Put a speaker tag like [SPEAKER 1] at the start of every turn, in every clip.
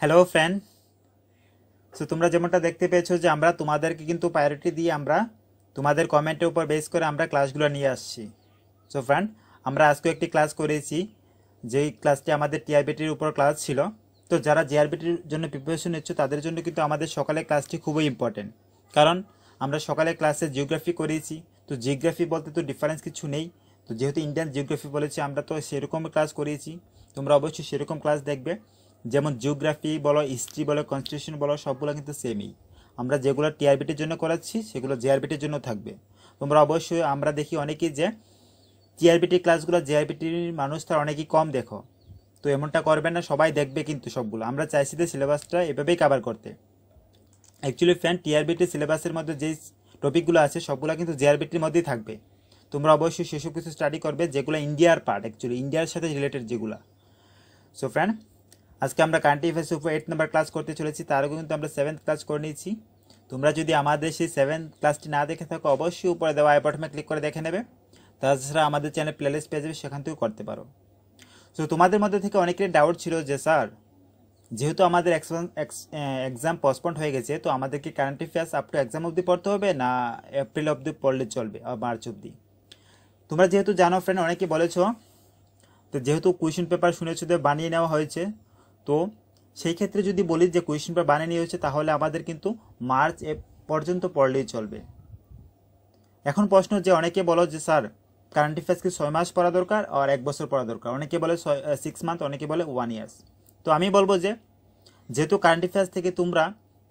[SPEAKER 1] Hello friend so তোমরা যেমনটা দেখতে পেয়েছো যে আমরা তোমাদেরকে কিন্তু প্রায়োরিটি দিয়ে আমরা তোমাদের কমেন্টের উপর বেস করে আমরা ক্লাসগুলো নিয়ে আসছি সো ফ্রেন্ড আমরা আজকেও একটি ক্লাস করেছি যেই ক্লাসটি আমাদের টিআরবিটির উপর ক্লাস ছিল তো যারা জিআরবিটির জন্য প্রিপারেশন নিচ্ছ তাদের জন্য কিন্তু আমাদের সকালের ক্লাসটি খুবই ইম্পর্টেন্ট কারণ আমরা সকালে ক্লাসে জিওগ্রাফি করেছি তো জিওগ্রাফি বলতে তো ডিফারেন্স কিছু নেই তো যেহেতু ইন্ডিয়ান জিওগ্রাফি বলেছি আমরা তো সেরকম ক্লাস করিয়েছি তোমরা অবশ্যই সেরকম ক্লাস দেখবে যেমন জিওগ্রাফি বলো হিস্ট্রি বলো কনস্টিটিউশন বলো সবগুলো কিন্তু সেমই আমরা যেগুলো টিআরবিটির জন্য করাচ্ছি সেগুলো জেআরবিটির জন্য থাকবে তোমরা অবশ্যই আমরা দেখি অনেকেই যে টিআরবিটির ক্লাসগুলো জেআরবিটির মানুষ তার অনেকেই কম দেখো তো এমনটা করবেন না সবাই দেখবে কিন্তু সবগুলো আমরা চাইছি যে সিলেবাসটা এভাবেই কাভার করতে অ্যাকচুয়ালি ফ্রেন্ড টিআরবিটির সিলেবাসের মধ্যে যেই টপিকগুলো আছে সবগুলো কিন্তু জেআরবিটির মধ্যেই থাকবে তোমরা অবশ্যই সেসব কিছু স্টাডি করবে যেগুলো ইন্ডিয়ার পার্ট অ্যাকচুয়ালি ইন্ডিয়ার সাথে রিলেটেড যেগুলো সো ফ্রেন্ড আজকে আমরা কারেন্ট অ্যাফেয়ার্সের উপর এইট নাম্বার ক্লাস করতে চলেছি তারও কিন্তু আমরা সেভেন্থ ক্লাস করে নিয়েছি তোমরা যদি আমাদের সেই সেভেন্থ ক্লাসটি না দেখে থাকো অবশ্যই উপরে দেওয়া আই বাটনে ক্লিক করে দেখে নেবে তাছাড়া আমাদের চ্যানেল প্লেলিস্ট পেয়ে যাবে সেখান থেকেও করতে পারো তো তোমাদের মধ্যে থেকে অনেকেরই ডাউট ছিল যে স্যার যেহেতু আমাদের এক্সাম পসপন্ড হয়ে গেছে তো আমাদেরকে current affairs up to exam অবধি পড়তে হবে না এপ্রিল অবধি পড়লে চলবে মার্চ অবধি তোমরা যেহেতু জানো ফ্রেন্ড অনেকে বলেছ তো যেহেতু কোয়েশ্চেন পেপার শুনেছো বানিয়ে নেওয়া হয়েছে তো সেই ক্ষেত্রে যদি বলি যে কোয়েশ্চেন পেপার বানিয়ে নিয়ে হচ্ছে তাহলে আমাদের কিন্তু মার্চ এ পর্যন্ত পড়লেই চলবে এখন প্রশ্ন যে অনেকে বলো যে স্যার কারেন্ট অ্যাফেয়ার্সকে ছয় মাস পড়া দরকার আর এক বছর পড়া দরকার অনেকে বলে ছয় সিক্স মান্থ অনেকে বলে ওয়ান ইয়ার্স তো আমি বলবো যে যেহেতু কারেন্ট অ্যাফেয়ার্স থেকে তোমরা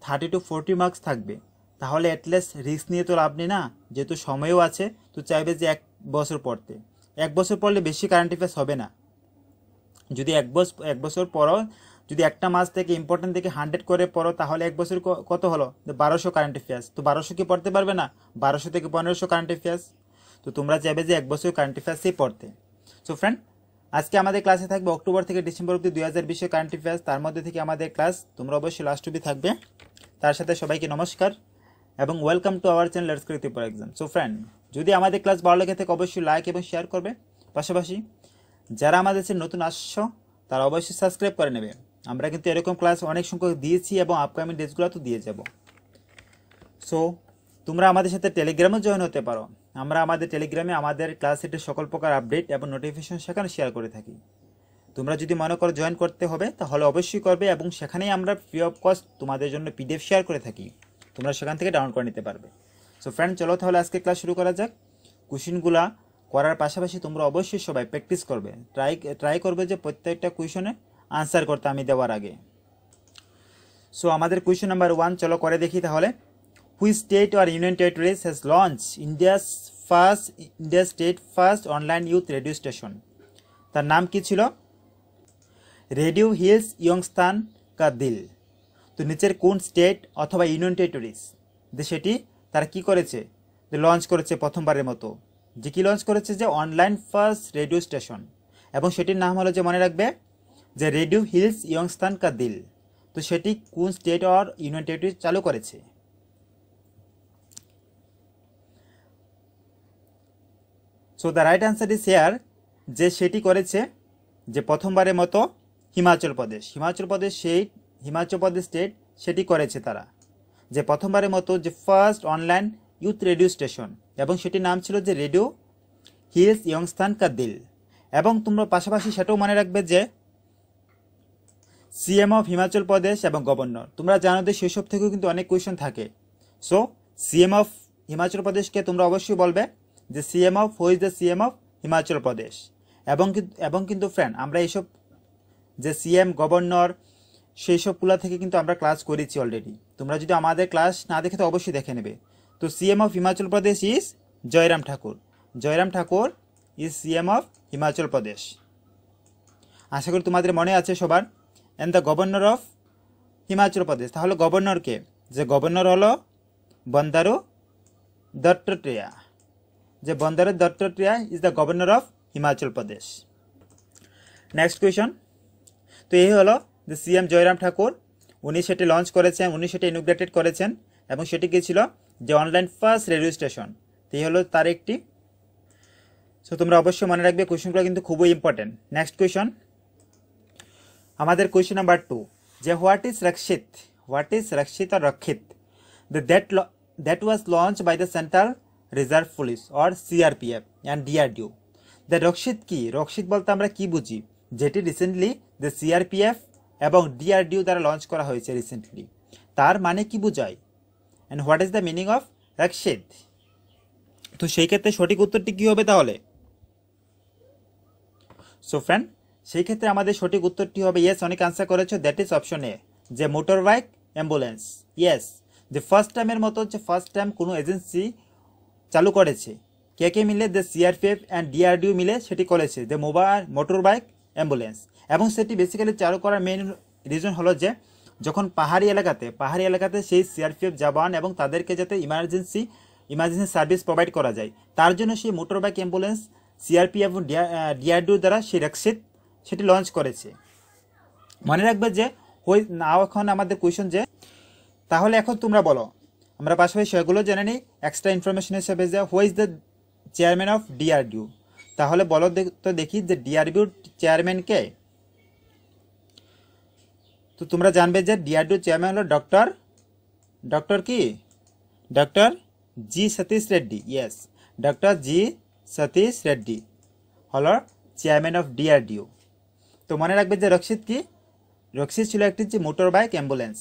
[SPEAKER 1] থার্টি টু ফোরটি মার্কস থাকবে তাহলে অ্যাটলিস্ট রিস্ক নিয়ে তো লাভ নেই না যেহেতু সময়ও আছে তো চাইবে যে এক বছর পড়তে এক বছর পড়লে বেশি কারেন্ট অ্যাফেয়ার্স হবে না যদি এক বছর এক বছর পরও যদি একটা মাস থেকে ইম্পর্টেন্ট থেকে হান্ড্রেড করে পড়ো তাহলে এক বছর কত হলো বারোশো কারেন্ট অ্যাফেয়ার্স তো বারোশো কি পড়তে পারবে না বারোশো থেকে পনেরোশো কারেন্ট অ্যাফেয়ার্স তো তোমরা চাইবে যে এক বছর কারেন্ট অ্যাফেয়ার্সই পড়তে সো ফ্রেন্ড আজকে আমাদের ক্লাসে থাকবে অক্টোবর থেকে ডিসেম্বর অব্দি দুই হাজার বিশে কারেন্ট অ্যাফেয়ার্স তার মধ্যে থেকে আমাদের ক্লাস তোমরা অবশ্যই লাস্ট অব্দি থাকবে তার সাথে সবাইকে নমস্কার এবং welcome to our channel let's করি এক্সাম সো ফ্রেন্ড যদি আমাদের ক্লাস ভালো লেগে থাকে অবশ্যই লাইক এবং শেয়ার করবে পাশাপাশি যারা আমাদের সে নতুন আসছো তারা অবশ্যই সাবস্ক্রাইব করে নেবে আমরা কিন্তু এরকম ক্লাস অনেক সংখ্যক দিয়েছি এবং আপকামিং ডেসগুলো তো দিয়ে যাব সো তোমরা আমাদের সাথে টেলিগ্রামও জয়েন হতে পারো আমরা আমাদের টেলিগ্রামে আমাদের ক্লাস সকল প্রকার আপডেট এবং নোটিফিকেশন সেখানে শেয়ার করে থাকি তোমরা যদি মনে করো জয়েন করতে হবে তাহলে অবশ্যই করবে এবং সেখানেই আমরা ফ্রি অফ কস্ট তোমাদের জন্য পিডিএফ শেয়ার করে থাকি তোমরা সেখান থেকে ডাউনলোড করে নিতে পারবে সো ফ্রেন্ড চলো তাহলে আজকে ক্লাস শুরু করা যাক কোশ্চিনগুলা করার পাশাপাশি তোমরা অবশ্যই সবাই প্র্যাকটিস করবে ট্রাই ট্রাই করবে যে প্রত্যেকটা কুয়েশনে আনসার করতে আমি দেওয়ার আগে সো আমাদের কুয়েশন নাম্বার ওয়ান চলো করে দেখি তাহলে which state or union territories has launch India's first India state first online youth radio station তার নাম কি ছিল রেডিও হিলস ইয়ংস্থান কা দিল তো নিচের কোন স্টেট অথবা ইউনিয়ন টেরিটরিজ সেটি তারা কী করেছে লঞ্চ করেছে প্রথমবারের মতো যে কী লঞ্চ করেছে যে অনলাইন ফার্স্ট রেডিও স্টেশন এবং সেটির নাম হলো যে মনে রাখবে যে রেডিও হিলস ইয়ংস্থান কা দিল তো সেটি কোন স্টেট অর ইউনিয়ন টেরিটরি চালু করেছে so the right answer is here যে সেটি করেছে যে প্রথমবারের মতো হিমাচল প্রদেশ হিমাচল প্রদেশ সেই হিমাচল প্রদেশ স্টেট সেটি করেছে তারা যে প্রথমবারের মতো যে first online youth radio station এবং সেটির নাম ছিল যে রেডিও হিলস ইয়ংস্থান কা দিল এবং তোমরা পাশাপাশি সেটাও মনে রাখবে যে সিএম অফ হিমাচল প্রদেশ এবং গভর্নর তোমরা জানো যে সেসব থেকেও কিন্তু অনেক কোয়েশন থাকে সো সিএম অফ হিমাচল প্রদেশকে তোমরা অবশ্যই বলবে যে CM of who is the CM of Himachal Pradesh এবং এবং কিন্তু ফ্রেন্ড আমরা এইসব যে সিএম গভর্নর সেই সবগুলো থেকে কিন্তু আমরা ক্লাস করেছি অলরেডি তোমরা যদি আমাদের ক্লাস না দেখে তো অবশ্যই দেখে নেবে তো CM of Himachal Pradesh is Jairam Thakur Jairam Thakur is CM of Himachal Pradesh আশা করি তোমাদের মনে আছে সবার and the governor of Himachal Pradesh তাহলে গভর্নর কে যে গভর্নর হলো বন্দারু দত্তত্রেয়া যে Bandaru Dattatreya is the governor of Himachal Pradesh next question তো এই হলো যে সিএম জয়রাম ঠাকুর উনি সেটি লঞ্চ করেছেন উনি সেটি ইনোগ্রেটেড করেছেন এবং সেটি কি ছিল যে অনলাইন ফার্স্ট রেডিও স্টেশন এই হলো তার একটি সো তোমরা অবশ্যই মনে রাখবে কোয়েশনগুলো কিন্তু খুবই ইম্পর্টেন্ট নেক্সট কোয়েশন আমাদের কোয়েশন নাম্বার টু যে what is Rakshita what is Rakshita আর Rakshita that that was launch by the central reserve police or CRPF and DRDO the Rakshita কি রক্ষিত বলতে আমরা কি বুঝি যেটি রিসেন্টলি দ্য সিআরপিএফ এবং ডিআরডিও দ্বারা লঞ্চ করা হয়েছে রিসেন্টলি তার মানে কি বুঝায় and what is the meaning of Rakshita তো সেই ক্ষেত্রে সঠিক উত্তরটি কী হবে তাহলে সো ফ্রেন্ড সেই ক্ষেত্রে আমাদের সঠিক উত্তরটি হবে ইয়েস অনেক আনসার করেছো দ্যাট ইজ অপশন এ যে মোটর বাইক অ্যাম্বুলেন্স ইয়েস যে ফার্স্ট টাইমের মতো হচ্ছে ফার্স্ট টাইম কোনো এজেন্সি চালু করেছে কে কে মিলে যে সিআরপিএফ অ্যান্ড ডিআরডিউ মিলে সেটি করেছে যে মোবাইল মোটর বাইক অ্যাম্বুলেন্স এবং সেটি বেসিক্যালি চালু করার মেন রিজন হলো যে যখন পাহাড়ি এলাকাতে পাহাড়ি এলাকাতে সেই সিআরপিএফ জওয়ান এবং তাদেরকে যাতে ইমার্জেন্সি ইমার্জেন্সি সার্ভিস প্রোভাইড করা যায় তার জন্য সেই মোটর বাইক অ্যাম্বুলেন্স সিআরপিএফ এবং ডিআরডিও দ্বারা সুরক্ষিত সেটি লঞ্চ করেছে মনে রাখবে যে হই নাও এখন আমাদের কোয়েশন যে তাহলে এখন তোমরা বলো আমরা পাশাপাশি সেগুলো জেনে নিই এক্সট্রা ইনফরমেশন হিসেবে যে who's the chairman of DRDO তাহলে বলো তো দেখি যে ডিআরডিওর চেয়ারম্যানকে তো তোমরা জানবে যে ডিআরডিও চেয়ারম্যান হলো ডক্টর ডক্টর কি doctor G Satish Reddy yes doctor G Satish Reddy হলো চেয়ারম্যান অফ ডিআরডিও তো মনে রাখবে যে রক্ষিত কি রক্ষিত ছিল একটি যে motor bike ambulance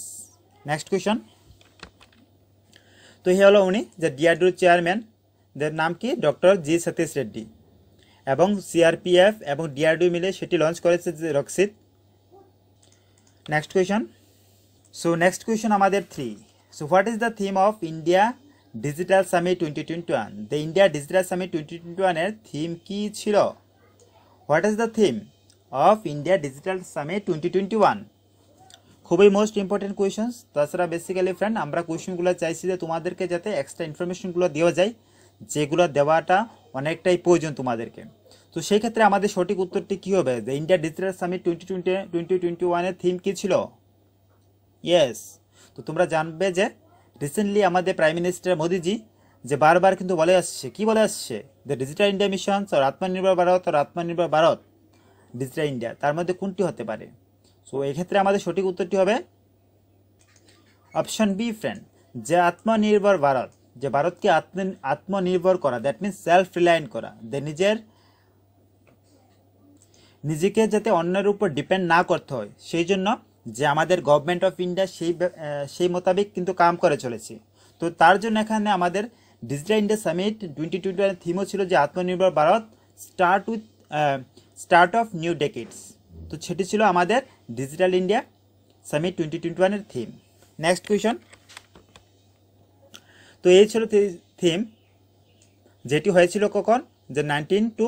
[SPEAKER 1] next question তো হে হলো উনি যে ডিআরডিও চেয়ারম্যান দের নাম কি ডক্টর জি সতীশ রেড্ডি এবং সিআরপিএফ এবং ডিআরডিও মিলে সেটি লঞ্চ করেছে যে Rakshita next question so next question আমাদের three so what is the theme of India digital summit twenty twenty one the India digital summit twenty twenty ওয়ানের থিম কী ছিল what is the theme of India digital summit twenty twenty one খুবই most important questions তাছাড়া basically friend আমরা কোয়েশনগুলো চাইছি যে তোমাদেরকে যাতে এক্সট্রা ইনফরমেশনগুলো দেওয়া যায় যেগুলো দেওয়াটা অনেকটাই প্রয়োজন তোমাদেরকে তো সেই ক্ষেত্রে আমাদের সঠিক উত্তরটি কী হবে যে India digital summit twenty twenty twenty twenty ওয়ানের থিম কী ছিল ইয়েস তো তোমরা জানবে যে রিসেন্টলি আমাদের প্রাইম মিনিস্টার মোদিজি যে বারবার কিন্তু বলে আসছে কি বলে আসছে যে ডিজিটাল ইন্ডিয়া মিশন আর আত্মনির্ভর ভারত আর আত্মনির্ভর ভারত ডিজিটাল ইন্ডিয়া তার মধ্যে কোনটি হতে পারে সো এক্ষেত্রে আমাদের সঠিক উত্তরটি হবে অপশন বি ফ্রেন্ড যে আত্মনির্ভর ভারত যে ভারতকে আত্ম আত্মনির্ভর করা দ্যাট মিনস সেলফ রিলায়েন্ট করা দে নিজের নিজেকে যাতে অন্যের উপর ডিপেন্ড না করতে হয় সেই জন্য যে আমাদের গভর্নমেন্ট অফ ইন্ডিয়া সেই সেই মোতাবেক কিন্তু কাম করে চলেছে তো তার জন্য এখানে আমাদের digital India summit twenty twenty one থিমও ছিল যে Atmanirbhar Bharat start with start of new decades তো সেটি ছিল আমাদের digital India summit twenty twenty ওয়ানের থিম নেক্সট কোয়েশন তো এই ছিল থিম যেটি হয়েছিল কখন যে nineteen to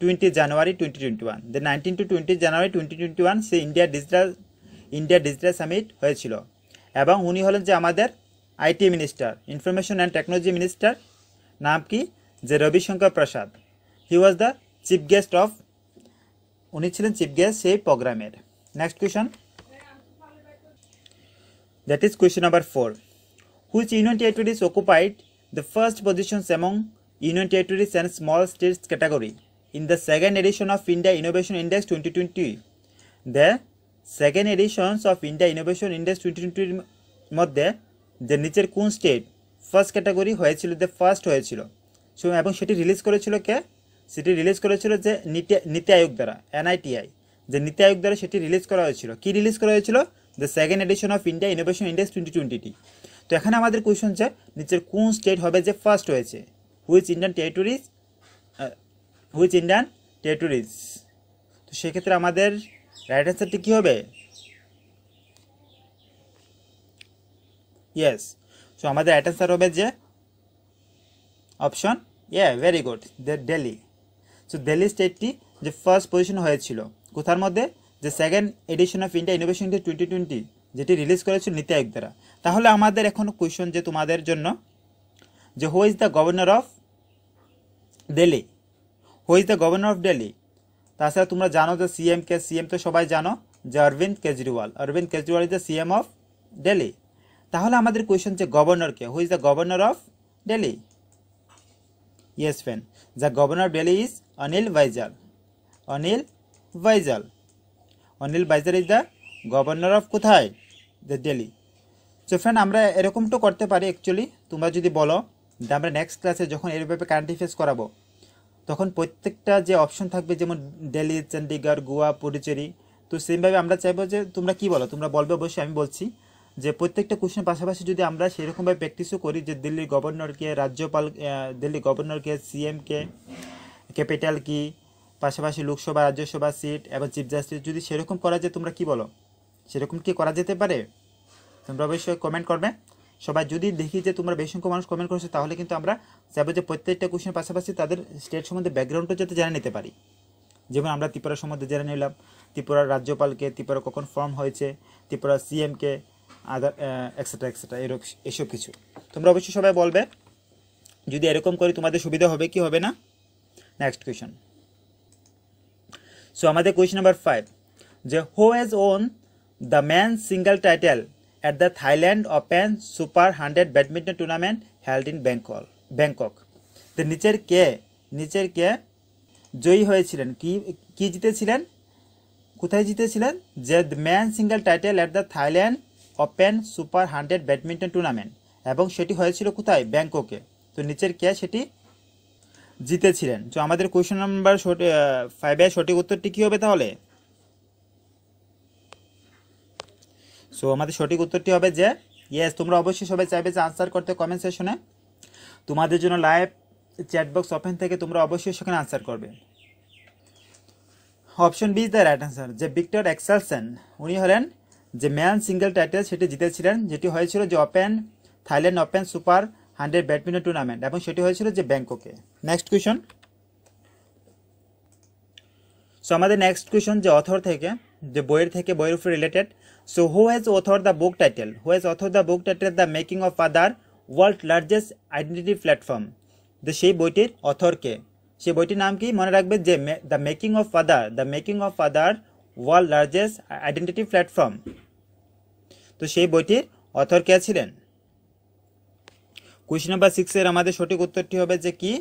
[SPEAKER 1] twenty January twenty twenty one then nineteen to twenty January twenty twenty one সে India digital India digital summit হয়েছিল এবং উনি হলেন যে আমাদের IT minister information and technology minister নাম কি যে Ravishankar Prasad he was the chief guest of উনি ছিলেন চিফ গেস্ট সেই প্রোগ্রামের next question that is question number four which union territories occupied the first positions among union territories and small states category in the second edition of India Innovation Index 2020. The second editions of India Innovation Index 2020 মধ্যে যে নিচের কোন state first category হয়েছিল the first হয়েছিল so এবং সেটি release করেছিল কে সেটি রিলিজ করেছিল যে নীতি নীতি আয়োগ দ্বারা এনআইটিআই যে নীতি আয়োগ দ্বারা সেটি রিলিজ করা হয়েছিল কি রিলিজ করা হয়েছিল the second edition of India innovation index twenty twenty তো এখানে আমাদের কোয়েশন যে নিচের কোন স্টেট হবে যে ফার্স্ট হয়েছে which Indian territories which Indian territories তো সেক্ষেত্রে আমাদের রাইট অ্যান্সারটি কী হবে ইয়েস সো আমাদের রাইট অ্যান্সার হবে যে option yeah very good Delhi so Delhi স্টেটটি যে ফার্স্ট পজিশন হয়েছিল কোথার মধ্যে যে second edition of India innovation India twenty twenty যেটি রিলিজ করেছিল নীতি আয়োগ দ্বারা তাহলে আমাদের এখন কোয়েশন যে তোমাদের জন্য যে who is the governor of Delhi who is the governor of Delhi তাছাড়া তোমরা জানো যে সিএম কে সিএম তো সবাই জানো যে Arvind Kejriwal Arvind Kejriwal is the CM of Delhi তাহলে আমাদের কোয়েশন যে গভর্নর কে who is the governor of Delhi yes friend the governor of Delhi is Anil Baijal Anil Baijal Anil Baijal is the governor of কোথায় দ্য ডেলি সো ফ্রেন্ড আমরা তো করতে পারি অ্যাকচুয়ালি তোমরা যদি বলো যে আমরা নেক্সট ক্লাসে যখন এর ব্যাপারে কারেন্ট অ্যাফেয়ার্স করাবো তখন প্রত্যেকটা যে অপশন থাকবে যেমন দিল্লি চণ্ডীগড় গোয়া পুডুচেরি তো সেমভাবে আমরা চাইবো যে তোমরা কি বলো তোমরা বলবে অবশ্যই আমি বলছি যে প্রত্যেকটা কোশ্চেন পাশাপাশি যদি আমরা সেরকমভাবে প্র্যাকটিসও করি যে দিল্লির গভর্নরকে রাজ্যপাল দিল্লির গভর্নরকে সিএমকে ক্যাপিটাল কি পাশাপাশি লোকসভা রাজ্যসভা সিট এবং চিফ জাস্টিস যদি সেরকম করা যায় তোমরা কি বলো সেরকম কি করা যেতে পারে তোমরা অবশ্যই কমেন্ট করবে সবাই যদি দেখি যে তোমরা বেশ সংখ্যক মানুষ কমেন্ট করছো তাহলে কিন্তু আমরা চাইবো যে প্রত্যেকটা কোশ্চেন পাশাপাশি তাদের স্টেট সম্বন্ধে ব্যাকগ্রাউন্ডটা যাতে জেনে নিতে পারি যেমন আমরা ত্রিপুরা সম্বন্ধে জেনে নিলাম ত্রিপুরার রাজ্যপালকে ত্রিপুরা কখন ফর্ম হয়েছে ত্রিপুরা সিএমকে আদার এক্সেট্রা এক্সেট্রা এরকম এসব কিছু তোমরা অবশ্যই সবাই বলবে যদি এরকম করি তোমাদের সুবিধা হবে কি হবে না নেক্সট কোয়েশন সো আমাদের কোয়েশন নাম্বার ফাইভ যে who has won the man single title at the Thailand Open Super 100 Badminton Tournament held in Bangkok. Bangkok. তো নিচের কে নিচের কে জয়ী হয়েছিলেন কি কি জিতেছিলেন কোথায় জিতেছিলেন যে man single title at the Thailand open super hundred badminton tournament এবং সেটি হয়েছিল কোথায় ব্যাংককে তো নিচের কে সেটি জিতেছিলেন তো আমাদের কোয়েশ্চেন নাম্বার ফাইভের সঠিক উত্তরটি কী হবে তাহলে সো আমাদের সঠিক উত্তরটি হবে যে ইয়েস তোমরা অবশ্যই সবাই চাইবে যে আনসার করতে কমেন্ট সেশনে তোমাদের জন্য লাইভ চ্যাটবক্স ওপেন থেকে তোমরা অবশ্যই সেখানে আনসার করবে option B is the right answer যে ভিক্টর এক্সেলসেন উনি হলেন যে ম্যান সিঙ্গেল টাইটেল সেটি জিতেছিলেন যেটি হয়েছিল যে open Thailand open super hundred badminton tournament এবং সেটি হয়েছিল যে ব্যাংককে নেক্সট কোয়েশন সো আমাদের নেক্সট কোয়েশন যে অথর থেকে যে বইয়ের থেকে বইয়ের উপরে related so who has author the book title who has author the book title the making of other world largest identity platform যে সেই বইটির অথরকে সেই বইটির নাম কি মনে রাখবে যে the making of Aadhaar the making of other world largest identity platform তো সেই বইটির অথর কে ছিলেন কোয়েশ্চন নাম্বার সিক্সের আমাদের সঠিক উত্তরটি হবে যে কি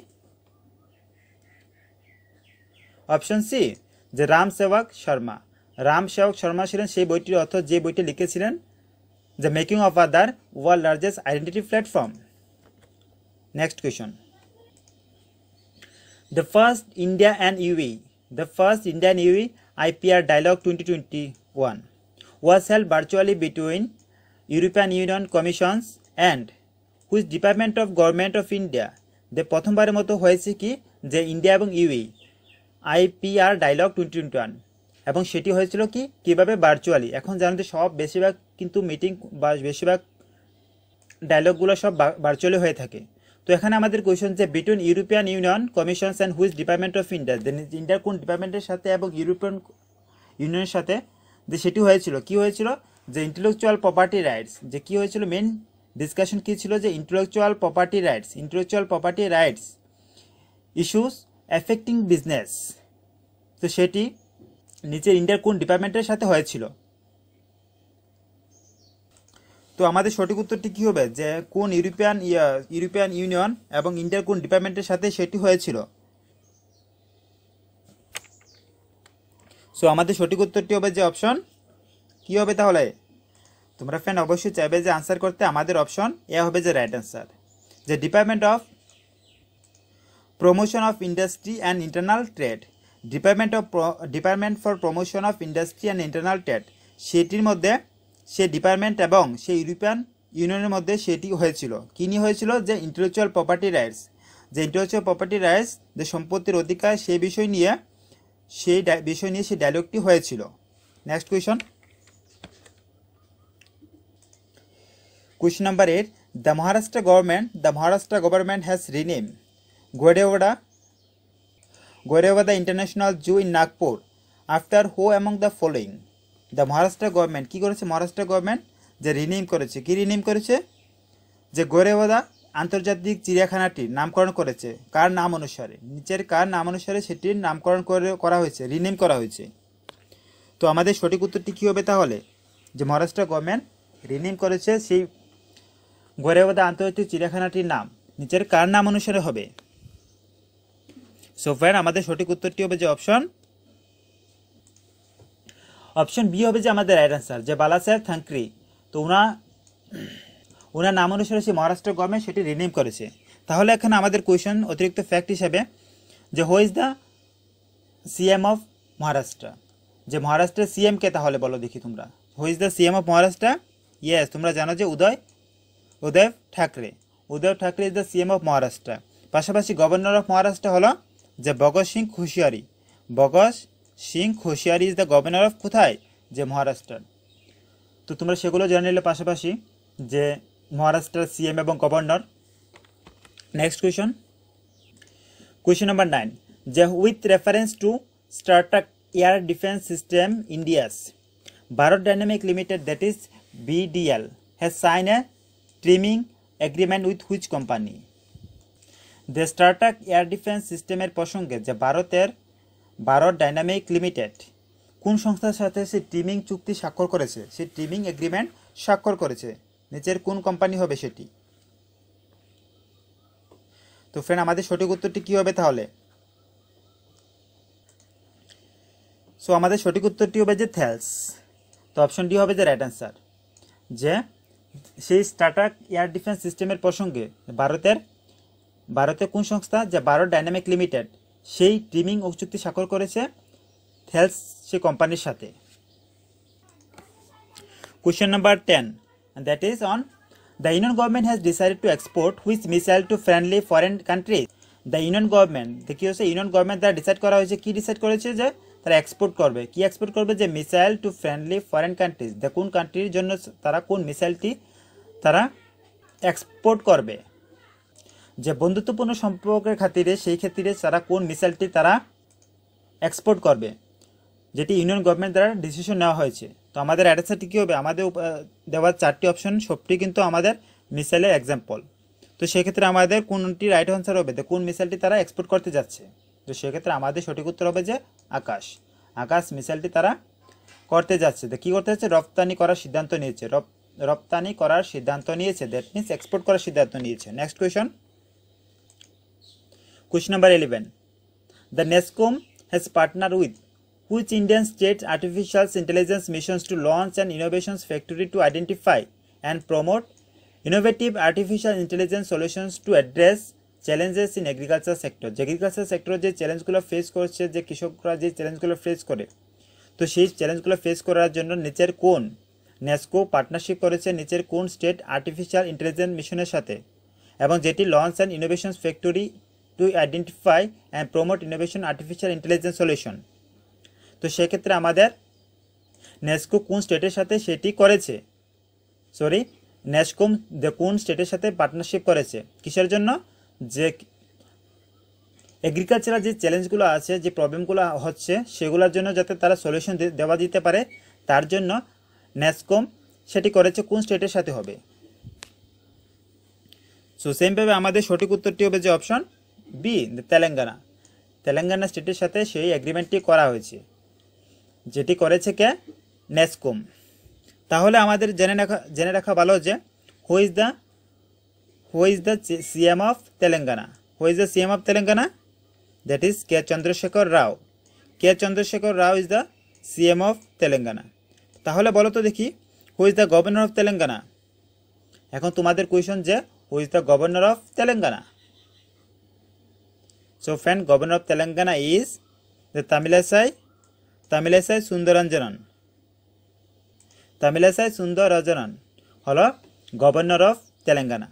[SPEAKER 1] অপশন সি যে রাম সেবক শর্মা রাম সেবক শর্মা ছিলেন সেই বইটির অর্থ যে বইটি লিখেছিলেন the making of other world largest identity platform next question the first India and EU the first Indian EU IPR dialogue twenty twenty one was help virtually between European Union Commissions and which department of government of India যে প্রথমবারের মতো হয়েছে কি যে India এবং EU IPR dialogue twenty twenty one এবং সেটি হয়েছিল কি কিভাবে ভার্চুয়ালি এখন জানতে সব বেশিরভাগ কিন্তু মিটিং বা বেশিরভাগ ডায়লগগুলো সব ভার্চুয়ালি হয়ে থাকে তো এখানে আমাদের কোয়েশন যে between European Union Commissions and which department of India then ইন্ডিয়ার কোন ডিপার্টমেন্টের সাথে এবং ইউরোপিয়ান ইউনিয়নের সাথে যে সেটি হয়েছিল কি হয়েছিল যে ইন্টেলেকচুয়াল প্রপার্টি রাইটস যে কি হয়েছিল মেন ডিসকাশন কী ছিল যে intellectual property rights intellectual property rights issues affecting business তো সেটি নিচের ইন্ডিয়ার কোন ডিপার্টমেন্টের সাথে হয়েছিল তো আমাদের সঠিক উত্তরটি কী হবে যে কোন ইউরোপিয়ান ইউরোপিয়ান ইউনিয়ন এবং ইন্ডিয়ার কোন ডিপার্টমেন্টের সাথে সেটি হয়েছিল সো আমাদের সঠিক উত্তরটি হবে যে অপশন কী হবে তাহলে তোমরা ফ্রেন্ড অবশ্যই চাইবে যে আনসার করতে আমাদের অপশন এ হবে যে রাইট অ্যান্সার যে department of promotion of industry and internal trade department of department for promotion of industry and internal trade সেটির মধ্যে সে ডিপার্টমেন্ট এবং সে ইউরোপিয়ান ইউনিয়নের মধ্যে সেটি হয়েছিল কী নিয়ে হয়েছিল যে ইন্টেলেকচুয়াল প্রপার্টি রাইটস যে ইন্টেলেকচুয়াল প্রপার্টি রাইটস যে সম্পত্তির অধিকার সেই বিষয় নিয়ে সেই বিষয় নিয়ে সেই ডায়লগটি হয়েছিল next question question number eight the Maharashtra government the Maharashtra government has rename Gorewada Gorewada international zoo in Nagpur after who among the following the Maharashtra government কী করেছে মহারাষ্ট্র গভর্নমেন্ট যে রিনিম করেছে কী রিনিম করেছে যে গৌরবাদা আন্তর্জাতিক চিড়িয়াখানাটির নামকরণ করেছে কার নাম অনুসারে নিচের কার নাম অনুসারে সেটির নামকরণ করে করা হয়েছে রিনিম করা হয়েছে তো আমাদের সঠিক উত্তরটি কী হবে তাহলে যে মহারাষ্ট্র গভর্নমেন্ট রিনিম করেছে সেই গৌরবাদা আন্তর্জাতিক চিড়িয়াখানাটির নাম নিচের কার নাম অনুসারে হবে সো ফ্রেন্ড আমাদের সঠিক উত্তরটি হবে যে অপশন অপশন বি হবে যে আমাদের রাইট অ্যান্সার যে বালা স্যার থাঙ্করি তো ওনা ওনার নাম অনুসারে সে মহারাষ্ট্র গভর্নমেন্ট সেটি রিনেম করেছে তাহলে এখানে আমাদের কোয়েশন অতিরিক্ত ফ্যাক্ট হিসাবে যে who is the CM of Maharashtra যে মহারাষ্ট্রের কে তাহলে বলো দেখি তোমরা who is the CM of Maharashtra yes তোমরা জানো যে Uday Uday Thackeray Uday Thackeray is the CM of Maharashtra পাশাপাশি গভর্নর অফ মহারাষ্ট্র হলো যে Bhagat Singh Koshyari Bhagat Singh Koshyari is the governor of কোথায় যে মহারাষ্ট্রের তো তোমরা সেগুলো জেনে নিলে পাশাপাশি যে মহারাষ্ট্রের সিএম এবং governor next question question number nine যে with reference to StarStreak air defence system India's Bharat dynamic limited that is BDL has sign a ট্রিমিং agreement with which company the StarStreak air defence সিস্টেমের প্রসঙ্গে যে ভারতের Bharat dynamic limited কোন সংস্থার সাথে সে trimming চুক্তি স্বাক্ষর করেছে সে ট্রিমিং এগ্রিমেন্ট স্বাক্ষর করেছে নিচের কোন কোম্পানি হবে সেটি তো ফ্রেন্ড আমাদের সঠিক উত্তরটি কী হবে তাহলে সো আমাদের সঠিক উত্তরটি হবে যে থ্যালস তো অপশন ডি হবে যে রাইট অ্যান্সার যে সেই স্টার্টাক এয়ার ডিফেন্স সিস্টেমের প্রসঙ্গে ভারতের ভারতের কোন সংস্থা যা ভারত ডাইনামিক লিমিটেড সেই ট্রিমিং চুক্তি স্বাক্ষর করেছে থেলস সে কোম্পানির সাথে question number ten that is on the Union government has decided to export which missile to friendly foreign countries the Union government দেখি হচ্ছে ইউনিয়ন গভর্নমেন্ট দ্বারা ডিসাইড করা হয়েছে কী ডিসাইড করেছে যে তারা এক্সপোর্ট করবে কি এক্সপোর্ট করবে যে missile to friendly foreign countries কোন কান্ট্রির জন্য তারা কোন মিসাইলটি তারা এক্সপোর্ট করবে যে বন্ধুত্বপূর্ণ সম্পর্কের খাতিরে সেই ক্ষেত্রে তারা কোন মিসাইলটি তারা এক্সপোর্ট করবে যেটি ইউনিয়ন গভর্নমেন্ট দ্বারা ডিসিশন নেওয়া হয়েছে তো আমাদের অ্যাডেসারটি কী হবে আমাদের দেওয়ার চারটি অপশন সবটি কিন্তু আমাদের মিসাইলের এক্সাম্পল তো সেক্ষেত্রে আমাদের কোনটি রাইট আনসার হবে তো কোন মিসাইলটি তারা এক্সপোর্ট করতে যাচ্ছে তো সেক্ষেত্রে আমাদের সঠিক উত্তর হবে যে আকাশ আকাশ মিসাইলটি তারা করতে যাচ্ছে তো কী করতে যাচ্ছে রপ্তানি করার সিদ্ধান্ত নিয়েছে রপ্তানি করার সিদ্ধান্ত নিয়েছে দ্যাট মিনস এক্সপোর্ট করার সিদ্ধান্ত নিয়েছে next question Question number 11. The NESCOM has partnered with which Indian state artificial intelligence missions to launch an innovations factory to identify and promote innovative artificial intelligence solutions to address challenges in agriculture sector যে agriculture sector যে চ্যালেঞ্জগুলো face করছে যে কৃষকরা যে চ্যালেঞ্জগুলো face করে তো সেই চ্যালেঞ্জগুলো ফেস করার জন্য নিচের কোন নেস্কো পার্টনারশিপ করেছে নিচের কোন স্টেট আর্টিফিশিয়াল ইন্টেলিজেন্স মিশনের সাথে এবং যেটি launch and innovation factory to identify and promote innovation artificial intelligence solution তো সেক্ষেত্রে আমাদের নেস্কো কোন স্টেটের সাথে সেটি করেছে সরি ন্যাসকোম কোন স্টেটের সাথে পার্টনারশিপ করেছে কিসের জন্য যে এগ্রিকালচারাল যে চ্যালেঞ্জগুলো আছে যে প্রবলেমগুলো হচ্ছে সেগুলোর জন্য যাতে তারা সলিউশন দেওয়া দিতে পারে তার জন্য ন্যাসকম সেটি করেছে কোন স্টেটের সাথে হবে সো সেমভাবে আমাদের সঠিক উত্তরটি হবে যে অপশন বি তেলেঙ্গানা তেলেঙ্গানা স্টেটের সাথে সেই অ্যাগ্রিমেন্টটি করা হয়েছে যেটি করেছে কে নেসকোম তাহলে আমাদের জেনে রাখা জেনে রাখা ভালো যে who is the who is the CM of Telangana who is the CM of Telangana that is K Chandrashekar Rao K Chandrashekar Rao is the CM of Telangana তাহলে বলো তো দেখি who is the governor of Telangana এখন তোমাদের কোয়েশন যে who is the governor of Telangana So friend, governor of Telangana is the Tamilasai, Tamilasai Sundaranjanan. Tamilasai Sundaranjanan, hello, governor of Telangana.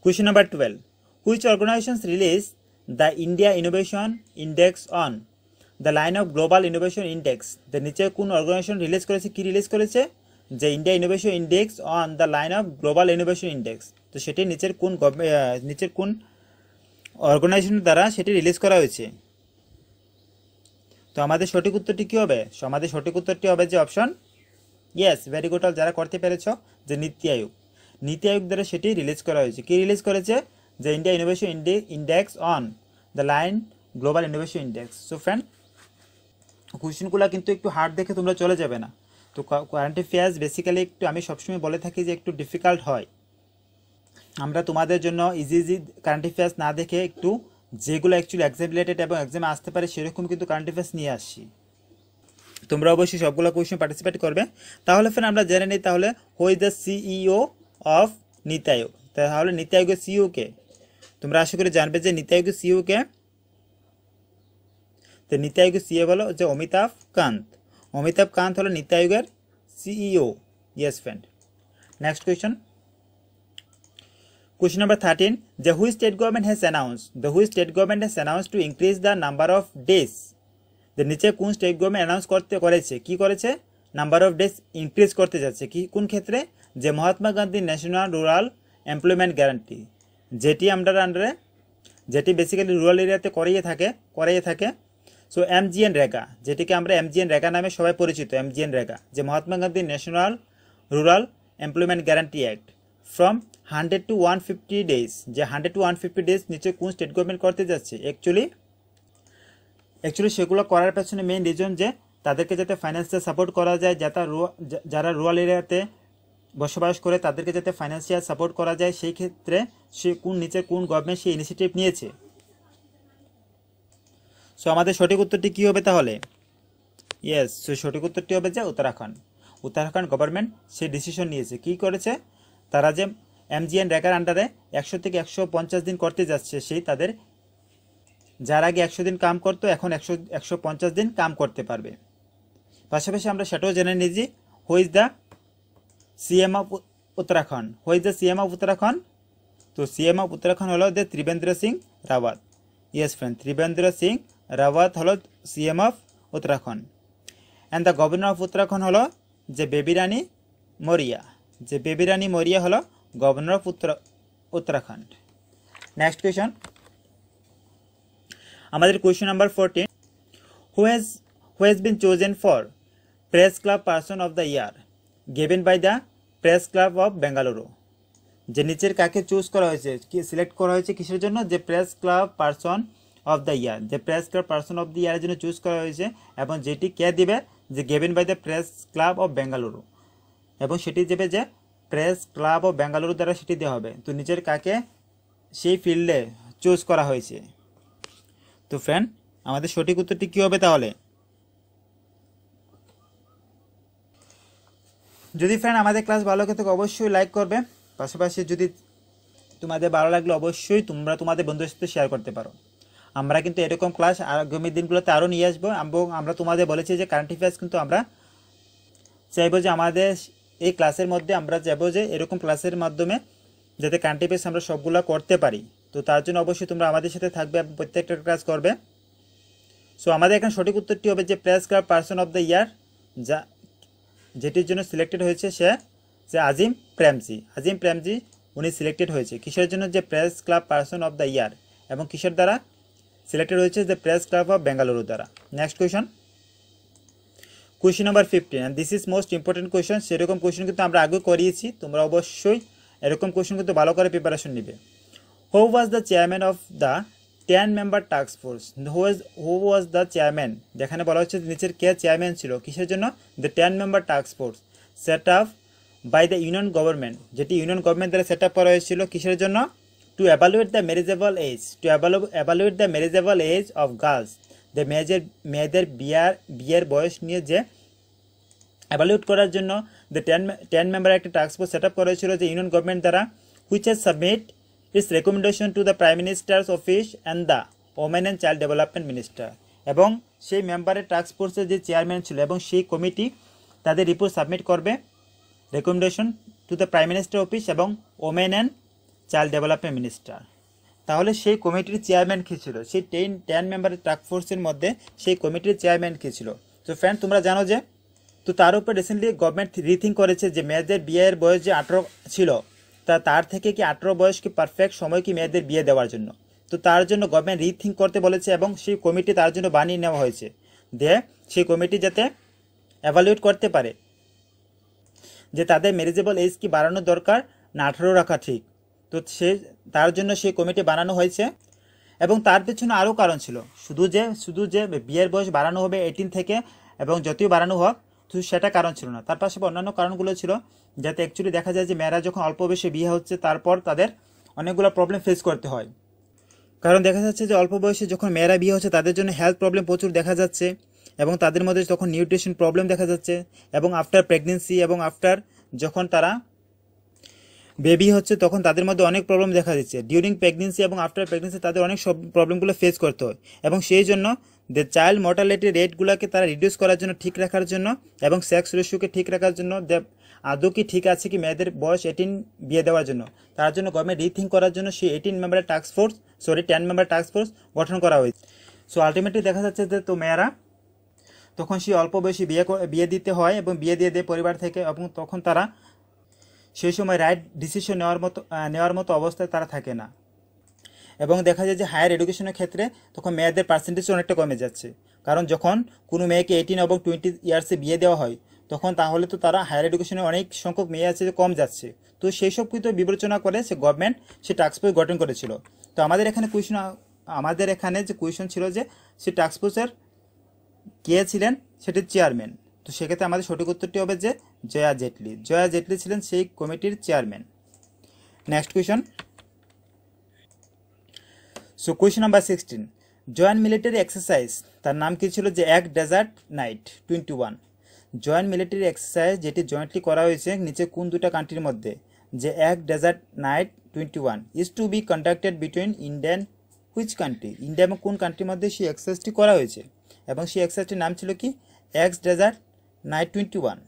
[SPEAKER 1] Question number 12. Which organizations release the India Innovation Index on the the line of global innovation index যে নিচে কোন organisation release করেছে কি release করেছে যে India innovation index on the line of global innovation index তো সেটি নিচের niche kun কোন অর্গানাইজেশন দ্বারা সেটি রিলিজ করা হয়েছে তো আমাদের সঠিক উত্তরটি কী হবে আমাদের সঠিক উত্তরটি হবে যে option yes very good all যারা করতে পেরেছ যে নীতি আয়োগ নীতি আয়োগ দ্বারা সেটি রিলিজ করা হয়েছে কি রিলিজ করেছে যে India innovation index on the line global innovation index so friend কোয়েশ্চেনগুলো কিন্তু একটু হার্ড দেখে তোমরা চলে যাবে না তো কারেন্ট অ্যাফেয়ার্স বেসিক্যালি একটু আমি সবসময় বলে থাকি যে একটু ডিফিকাল্ট হয় আমরা তোমাদের জন্য ইজি ইজি কারেন্ট অ্যাফেয়ার্স না দেখে একটু যেগুলো অ্যাকচুয়ালি এক্সাম রিলেটেড এবং এক্সামে আসতে পারে সেরকম কিন্তু কারেন্ট অ্যাফেয়ার্স নিয়ে আসি তোমরা অবশ্যই সবগুলো কোয়েশ্চেন পার্টিসিপেট করবে তাহলে ফ্রেন্ড আমরা জেনে নিই তাহলে who the CEO of NITI তাহলে নিতাই আয়োগের সিইও e কে তোমরা আশা করি জানবে যে নিতাই আয়োগের সিইও e কে তো নীতি আয়োগের সিইও হলো e যে অমিতাভ কান্ত অমিতাভ কান্ত হলো নীতি আয়োগের CEO yes friend next question Question number 13. The Hui state government has announced. The Hui state government has announced to increase the number of days. যে নিচে কোন স্টেট গভর্নমেন্ট অ্যানাউন্স করতে করেছে কি করেছে নাম্বার অফ ডেজ ইনক্রিজ করতে যাচ্ছে কি কোন ক্ষেত্রে যে Mahatma Gandhi national rural employment guarantee যেটি আমরা আন্ডারে যেটি বেসিক্যালি রুরাল এরিয়াতে করিয়ে থাকে করাইয়ে থাকে সো এমজিএন রেগা যেটিকে আমরা এমজিএন রেগা নামে সবাই পরিচিত এমজিএন রেগা যে Mahatma Gandhi national rural employment guarantee act from hundred to one fifty days যে hundred to one fifty days নিচে কোন স্টেট গভর্নমেন্ট করতে যাচ্ছে অ্যাকচুয়ালি অ্যাকচুয়ালি সেগুলো করার পেছনে মেন রিজন যে তাদেরকে যাতে ফাইন্যান্সিয়াল সাপোর্ট করা যায় যাতে যারা রুরাল এরিয়াতে বসবাস করে তাদেরকে যাতে ফাইন্যান্সিয়াল সাপোর্ট করা যায় সেই ক্ষেত্রে সে কোন নিচে কোন গভর্নমেন্ট সেই ইনিশিয়েটিভ নিয়েছে সো আমাদের সঠিক উত্তরটি কী হবে তাহলে ইয়েস সো সঠিক উত্তরটি হবে যে উত্তরাখণ্ড উত্তরাখণ্ড গভর্নমেন্ট সেই ডিসিশন নিয়েছে কি করেছে তারা যে এমজিএন রেকার আন্ডারে একশো থেকে একশো পঞ্চাশ দিন করতে যাচ্ছে সেই তাদের যার আগে একশো দিন কাম করতো এখন একশো একশো পঞ্চাশ দিন কাম করতে পারবে পাশাপাশি আমরা সেটাও জেনে নিই যে who's the CM of Uttarakhand who's the CM of Uttarakhand তো সিএম অফ উত্তরাখণ্ড হলো the Trivendra Singh Rawat yes friend Trivendra Singh Rawat হলো CM of Uttarakhand and the governor of Uttarakhand হলো যে বেবি রানী মরিয়া যে বেবি রানী মরিয়া হলো গভর্নর অফ উত্তরা উত্তরাখণ্ড নেক্সট কোয়েশন আমাদের question number fourteen who's who's been chosen for press club person of the year given by the press club of Bengaluru যে নিচের কাকে চুজ করা হয়েছে কি সিলেক্ট করা হয়েছে কিসের জন্য যে press club person of the year যে press club person of the ইয়ারের জন্য চুজ করা হয়েছে এবং যেটি কে দিবে যে given by the press club of Bengaluru এবং সেটি দেবে যে প্রেস ক্লাব ও বেঙ্গালুরু দ্বারা সেটি দেওয়া হবে তো নিচের কাকে সেই ফিল্ডে চুজ করা হয়েছে তো ফ্রেন্ড আমাদের সঠিক উত্তরটি কী হবে তাহলে যদি ফ্রেন্ড আমাদের ক্লাস ভালো লাগে তো অবশ্যই লাইক করবে পাশাপাশি যদি তোমাদের ভালো লাগলে অবশ্যই তোমরা তোমাদের বন্ধুদের সাথে শেয়ার করতে পারো আমরা কিন্তু এরকম ক্লাস আগামী দিনগুলোতে আরও নিয়ে আসবো আমরা তোমাদের বলেছি যে কারেন্ট অ্যাফেয়ার্স কিন্তু আমরা চাইবো যে আমাদের এই ক্লাসের মধ্যে আমরা যাবো যে এরকম ক্লাসের মাধ্যমে যাতে কান্ট্রি বেস আমরা সবগুলো করতে পারি তো তার জন্য অবশ্যই তোমরা আমাদের সাথে থাকবে প্রত্যেকটা ক্লাস করবে সো আমাদের এখানে সঠিক উত্তরটি হবে যে press club person of the year যা যেটির জন্য সিলেক্টেড হয়েছে সে যে আজিম প্রেমজি আজিম প্রেমজি উনি সিলেক্টেড হয়েছে কিসের জন্য যে press club person of the year এবং কিসের দ্বারা সিলেক্টেড হয়েছে যে প্রেস ক্লাব অফ বেঙ্গালুরু দ্বারা next question question number fifteen this is most important question সেরকম কোয়েশ্চেন কিন্তু আমরা আগে করিয়েছি তোমরা অবশ্যই এরকম কোয়েশ্চেন কিন্তু ভালো করে প্রিপারেশন নিবে who was the chairman of the ten member task force whose who was the chairman যেখানে বলা হচ্ছে নিচের কে চেয়ারম্যান ছিল কিসের জন্য the ten member task force set up by the Union government যেটি ইউনিয়ন গভর্নমেন্ট দ্বারা সেট আপ করা হয়েছিল কিসের জন্য to evaluate the marriageable age to evaluate the marriageable age of girls যে মেয়েদের মেয়েদের বিয়ার বিয়ের বয়স নিয়ে যে অ্যাভালিউট করার জন্য দ্য টেন টেন মেম্বার একটা টাস্ক ফোর্স সেট আপ করা হয়েছিল যে ইউনিয়ন গভর্নমেন্ট দ্বারা which has submit its recommendation to the prime minister's office and the women and child development minister এবং সেই মেম্বারের টাস্ক ফোর্সের যে চেয়ারম্যান ছিল এবং সেই কমিটি তাদের রিপোর্ট সাবমিট করবে recommendation to the prime minister office এবং women and child development minister তাহলে সেই কমিটির চেয়ারম্যান কী ছিল সেই টেন টেন মেম্বারের ফোর্সের মধ্যে সেই কমিটির চেয়ারম্যান কী ছিল তো ফ্রেন্ড তোমরা জানো যে তো তার উপর রিসেন্টলি গভর্নমেন্ট রিথিং করেছে যে মেয়েদের বিয়ের বয়স যে আঠেরো ছিল তা তার থেকে কি আঠেরো বয়স কি পারফেক্ট সময় কি মেয়েদের বিয়ে দেওয়ার জন্য তো তার জন্য গভর্নমেন্ট রিথিং করতে বলেছে এবং সেই কমিটি তার জন্য বানিয়ে নেওয়া হয়েছে দিয়ে সেই কমিটি যাতে অ্যাভালুয়েট করতে পারে যে তাদের ম্যারেজেবল এজ কি বাড়ানো দরকার না আঠেরো রাখা ঠিক তো সে তার জন্য সেই কমিটি বানানো হয়েছে এবং তার পেছনে আরও কারণ ছিল শুধু যে শুধু যে বিয়ের বয়স বাড়ানো হবে এইটিন থেকে এবং যতই বাড়ানো হোক শুধু সেটা কারণ ছিল না তার পাশে অন্যান্য কারণগুলো ছিল যাতে অ্যাকচুয়ালি দেখা যায় যে মেয়েরা যখন অল্প বয়সে বিয়ে হচ্ছে তারপর তাদের অনেকগুলো প্রবলেম ফেস করতে হয় কারণ দেখা যাচ্ছে যে অল্প বয়সে যখন মেয়েরা বিয়ে হচ্ছে তাদের জন্য হেলথ প্রবলেম প্রচুর দেখা যাচ্ছে এবং তাদের মধ্যে তখন নিউট্রিশন প্রবলেম দেখা যাচ্ছে এবং আফটার প্রেগনেন্সি এবং আফটার যখন তারা বেবি হচ্ছে তখন তাদের মধ্যে অনেক প্রবলেম দেখা দিচ্ছে ডিউরিং প্রেগনেন্সি এবং আফটার প্রেগনেন্সি তাদের অনেক সব প্রবলেমগুলো ফেস করতে হয় এবং সেই জন্য দে চাইল্ড মর্টালিটি রেটগুলোকে তারা রিডিউস করার জন্য ঠিক রাখার জন্য এবং সেক্স রেশিওকে ঠিক রাখার জন্য দে আদৌ কি ঠিক আছে কি মেয়েদের বয়স এইটিন বিয়ে দেওয়ার জন্য তার জন্য গভর্নমেন্ট রিথিং করার জন্য সেই এইটিন মেম্বারের task force sorry ten member task force গঠন করা হয়েছে সো আলটিমেটলি দেখা যাচ্ছে যে তো মেয়েরা তখন সে অল্প বয়সী বিয়ে বিয়ে দিতে হয় এবং বিয়ে দিয়ে দেয় পরিবার থেকে এবং তখন তারা সেই সময় রাইট ডিসিশন নেওয়ার মতো নেওয়ার মতো অবস্থায় তারা থাকে না এবং দেখা যায় যে হায়ার এডুকেশনের ক্ষেত্রে তখন মেয়েদের পার্সেন্টেজ অনেকটা কমে যাচ্ছে কারণ যখন কোনো মেয়েকে এইটিন এবং টোয়েন্টি ইয়ার্সে বিয়ে দেওয়া হয় তখন তাহলে তো তারা হায়ার এডুকেশনে অনেক সংখ্যক মেয়ে আছে যে কম যাচ্ছে তো সেই সব কিন্তু বিবেচনা করে সে গভর্নমেন্ট সে টাস্ক ফোর্স গঠন করেছিল তো আমাদের এখানে কুয়েশন আমাদের এখানে যে কুয়েশন ছিল যে সে টাস্ক ফোর্সের কে ছিলেন সেটির চেয়ারম্যান তো সেক্ষেত্রে আমাদের সঠিক উত্তরটি হবে যে জয়া জেটলি জয়া জেটলি ছিলেন সেই কমিটির chairman next question so question number sixteen joint military exercise তার নাম কী ছিল যে ex Desert Knight twenty one joint military exercise যেটি জয়েন্টলি করা হয়েছে নিচে কোন দুটো কান্ট্রির মধ্যে যে ex Desert Knight twenty one is to be conducted between Indian which country India এবং কোন কান্ট্রির মধ্যে সেই এক্সারসাইজটি করা হয়েছে এবং সেই এক্সারসাইজটির নাম ছিল কি ex Desert Knight twenty one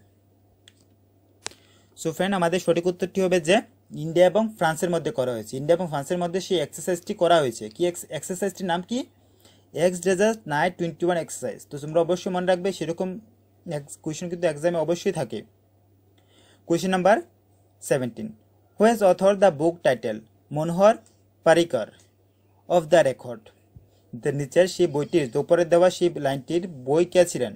[SPEAKER 1] so friend আমাদের সঠিক উত্তরটি হবে যে ইন্ডিয়া এবং ফ্রান্সের মধ্যে করা হয়েছে ইন্ডিয়া এবং ফ্রান্সের মধ্যে সেই এক্সারসাইজটি করা হয়েছে কি এক্সারসাইজটির নাম কি ex Desert Knight twenty one exercise তো তোমরা অবশ্যই মনে রাখবে সেরকম কোয়েশন কিন্তু এক্সামে অবশ্যই থাকে question number seventeen who's author the book title Manohar Parrikar off the record the নিচের সেই বইটির উপরে দেওয়া সেই লাইনটির বই কে ছিলেন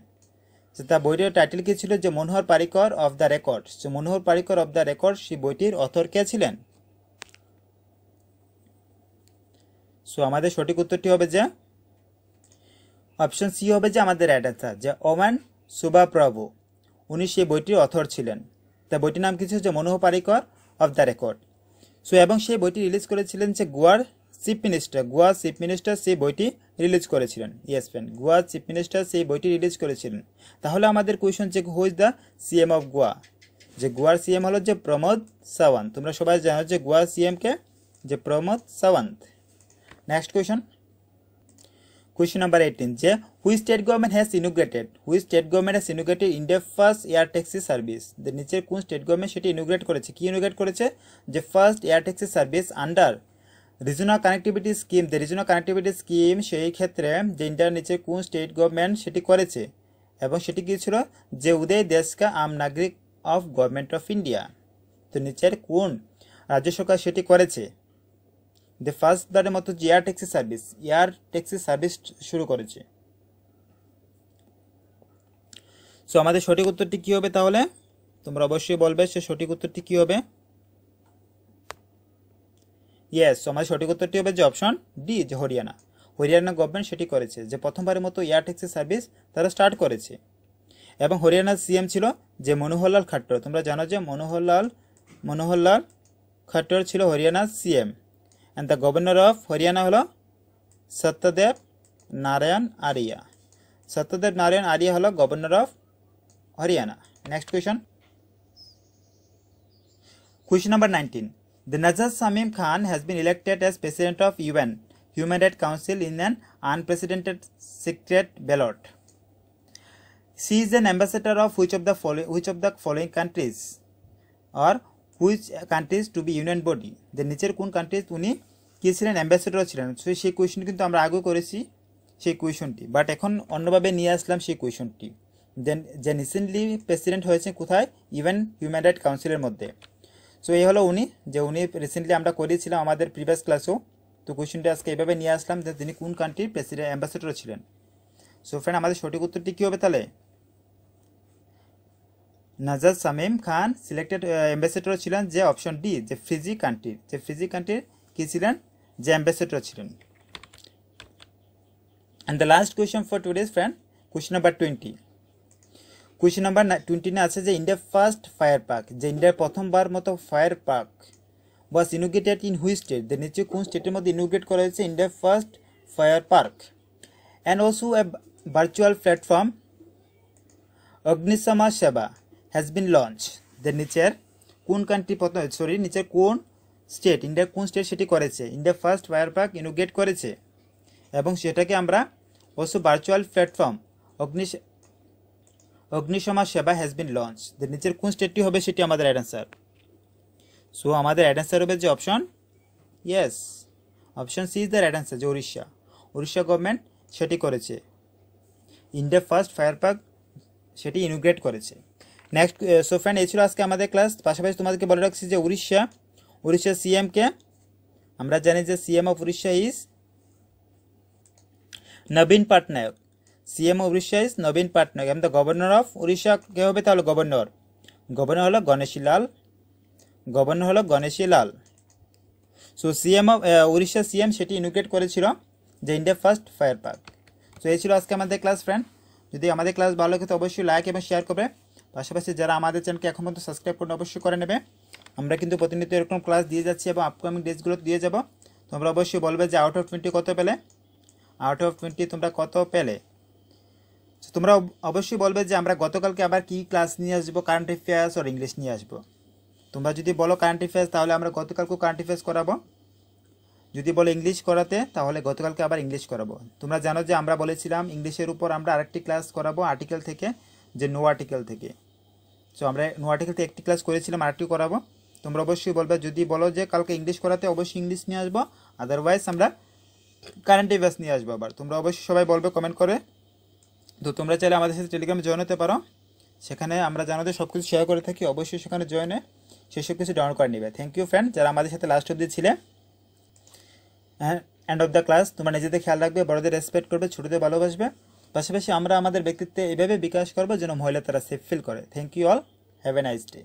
[SPEAKER 1] তা বইটির টাইটেল কি ছিল যে Manohar Parrikar off the record সে Manohar Parrikar off the record সেই বইটির অথর কে ছিলেন সো আমাদের সঠিক উত্তরটি হবে যে অপশন সি হবে যে আমাদের অ্যাডান্সার যে ওমান সুবা প্রভু উনি সেই বইটির অথর ছিলেন তা বইটির নাম কি ছিল যে Manohar Parrikar off the record so এবং সেই বইটি রিলিজ করেছিলেন যে গোয়ার chief minister Goa chief minister সেই বইটি রিলিজ করেছিলেন yes friend Goa chief minister সেই বইটি রিলিজ করেছিলেন তাহলে আমাদের কোয়েশন যে who's the CM of Goa যে গোয়ার সিএম হলো যে প্রমোদ সাওয়ান্ত তোমরা সবাই জানো যে গোয়ার সিএমকে যে Pramod Sawant next question Question number eighteen যে which state government has inaugurated which state government has inaugurated India first air taxi service নিচের কোন স্টেট গভর্নমেন্ট সেটি ইনোগ্রেট করেছে কি ইনোগ্রেট করেছে যে first air taxi service under regional connectivity scheme যে regional connectivity scheme সেই ক্ষেত্রে যে ইন্ডিয়ার নিচে কোন স্টেট গভর্নমেন্ট সেটি করেছে এবং সেটি কী ছিল যে উদয় দেশকা আম নাগরিক অফ গভর্নমেন্ট অফ ইন্ডিয়া তো নিচের কোন রাজ্য সরকার সেটি করেছে দ্য ফার্স্ট দারের মতো যে air taxi service air taxi service শুরু করেছে সো আমাদের সঠিক উত্তরটি কী হবে তাহলে তোমরা অবশ্যই বলবে সে সঠিক উত্তরটি কী হবে ইয়েস আমাদের সঠিক উত্তরটি হবে যে অপশন ডি যে হরিয়ানা হরিয়ানা গভর্নমেন্ট সেটি করেছে যে প্রথমবারের মতো এয়ার ট্যাক্সি সার্ভিস তারা স্টার্ট করেছে এবং হরিয়ানার সিএম ছিল যে মনোহরলাল খাট্টর তোমরা জানো যে মনোহরলাল মনোহরলাল খাট্টর ছিল হরিয়ানার CM and the governor of Haryana হলো সত্যদেব নারায়ণ আরিয়া সত্যদেব নারায়ণ আরিয়া হলো governor of Haryana next question question number nineteen The Nazar Samim Khan has been elected as President of UN Human Rights Council in an unprecedented secret ballot. She is an ambassador of which of the following which of the following countries or which countries to be union body. The nature কোন countries উনি কে ছিলেন ambassador ছিলেন so সেই question কিন্তু আমরা আগেও করেছি সেই কোয়েশনটি বাট এখন অন্যভাবে নিয়ে আসলাম সেই Then দেন যে রিসেন্টলি প্রেসিডেন্ট হয়েছে even human rights council কাউন্সিলের মধ্যে সো এই হলো উনি যে উনি রিসেন্টলি আমরা করিয়েছিলাম আমাদের প্রিভিয়াস ক্লাসেও তো কোয়েশ্চেনটা আজকে এইভাবে নিয়ে আসলাম যে তিনি কোন কান্ট্রির প্রেসিডেন্ট অ্যাম্বাসেডর ছিলেন সো ফ্রেন্ড আমাদের সঠিক উত্তরটি কী হবে তাহলে নাজাদ সামিম খান সিলেক্টেড অ্যাম্বাসেডর ছিলেন যে অপশন ডি যে ফ্রিজি কান্ট্রির যে ফ্রিজি কান্ট্রির কী ছিলেন যে অ্যাম্বাসেডর ছিলেন and the last question for today's friend question number twenty question number টোয়েন্টিনে আছে যে ইন্ডিয়া ফার্স্ট ফায়ার পার্ক যে ইন্ডিয়ার প্রথমবার মতো fire park was inaugurated in which state যে নিচে কোন স্টেটের মধ্যে ইনোগ্রেট করা হয়েছে ইন্ডিয়ার first fire park and also a virtual platform Agnishama Seva has bin launch যে নিচের কোন কান্ট্রি প্রথম সরি নিচের কোন স্টেট ইন্ডিয়ার কোন স্টেট সেটি করেছে India first fire park inaugurate করেছে এবং সেটাকে আমরা অলসো ভার্চুয়াল প্ল্যাটফর্ম অগ্নিশ Agnishama Seva has bin launch নিচের কোন স্টেটটি হবে সেটি আমাদের অ্যাডান্সার সো আমাদের অ্যাডান্সার হবে যে option yes option C is the answer যে উড়িষ্যা উড়িষ্যা গভর্নমেন্ট সেটি করেছে ইন্ডিয়া ফার্স্ট ফায়ার পার্ক সেটি ইনোগ্রেট করেছে নেক্সট সো ফ্রেন্ড এই ছিল আজকে আমাদের ক্লাস পাশাপাশি তোমাদেরকে বলে রাখছি যে উড়িষ্যা উড়িষ্যার সিএমকে আমরা জানি যে CM of Orissa is Nabin Patnaik CM Orissa is Nabin Patnaik am the governor of Orissa কে হবে তাহলে গভর্নর গভর্নর হলো গণেশী লাল গভর্নর হলো গণেশী লাল so CM of Orissa CM সেটি ইনোগ্রেট করেছিল যে India first fire park so এই ছিল আজকে আমাদের ক্লাস ফ্রেন্ড যদি আমাদের ক্লাস ভালো লাগে তো অবশ্যই লাইক এবং শেয়ার করবে পাশাপাশি যারা আমাদের চ্যানেলকে এখন পর্যন্ত সাবস্ক্রাইব করুন অবশ্যই করে নেবে আমরা কিন্তু প্রতিনিয়ত এরকম ক্লাস দিয়ে যাচ্ছি এবং আপকামিং ডেসগুলো দিয়ে যাব তোমরা অবশ্যই বলবে যে আউট অফ টোয়েন্টি কত পেলে আউট অফ টোয়েন্টি তোমরা কত পেলে তোমরা অবশ্যই বলবে যে আমরা গতকালকে আবার কি ক্লাস নিয়ে আসবো কারেন্ট অ্যাফেয়ার্স আর ইংলিশ নিয়ে আসবো তোমরা যদি বলো কারেন্ট অ্যাফেয়ার্স তাহলে আমরা গতকালকেও কারেন্ট অ্যাফেয়ার্স করাবো যদি বলো ইংলিশ করাতে তাহলে গতকালকে আবার ইংলিশ করাবো তোমরা জানো যে আমরা বলেছিলাম ইংলিশের উপর আমরা আরেকটি ক্লাস করাবো আর্টিকেল থেকে যে নো আর্টিকেল থেকে সো আমরা নো আর্টিকেল থেকে একটি ক্লাস করেছিলাম আরেকটি করাবো তোমরা অবশ্যই বলবে যদি বলো যে কালকে ইংলিশ করাতে অবশ্যই ইংলিশ নিয়ে আসবো আদারওয়াইজ আমরা কারেন্ট অ্যাফেয়ার্স নিয়ে আসবো আবার তোমরা অবশ্যই সবাই বলবে কমেন্ট করে তো তোমরা চাইলে আমাদের সাথে টেলিগ্রামে জয়েন হতে পারো সেখানে আমরা জানাতে সব কিছু শেয়ার করে থাকি অবশ্যই সেখানে জয়েনে সব কিছু ডাউনলোড করে নেবে থ্যাংক ইউ ফ্রেন্ড যারা আমাদের সাথে লাস্ট অব্দি ছিলে হ্যাঁ এন্ড অফ দ্য ক্লাস তোমরা নিজেদের খেয়াল রাখবে বড়দের রেসপেক্ট করবে ছোটদের ভালোবাসবে পাশাপাশি আমরা আমাদের ব্যক্তিত্বে এভাবে বিকাশ করবো যেন মহিলা তারা সেফ ফিল করে thank you all have a nice day